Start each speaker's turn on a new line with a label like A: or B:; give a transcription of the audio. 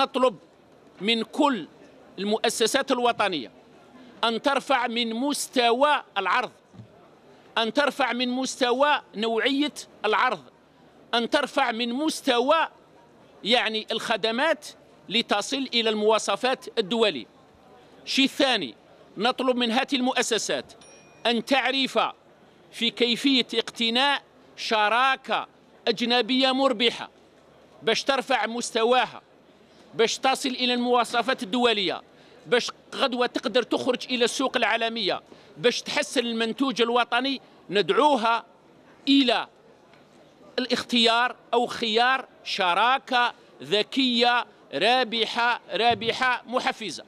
A: نطلب من كل المؤسسات الوطنية أن ترفع من مستوى العرض أن ترفع من مستوى نوعية العرض أن ترفع من مستوى يعني الخدمات لتصل إلى المواصفات الدولية شيء ثاني نطلب من هذه المؤسسات أن تعرف في كيفية اقتناء شراكة أجنبية مربحة باش ترفع مستواها باش تصل إلى المواصفات الدولية باش غدوة تقدر تخرج إلى السوق العالمية باش تحسن المنتوج الوطني ندعوها إلى الاختيار أو خيار شراكة ذكية رابحة رابحة محفزة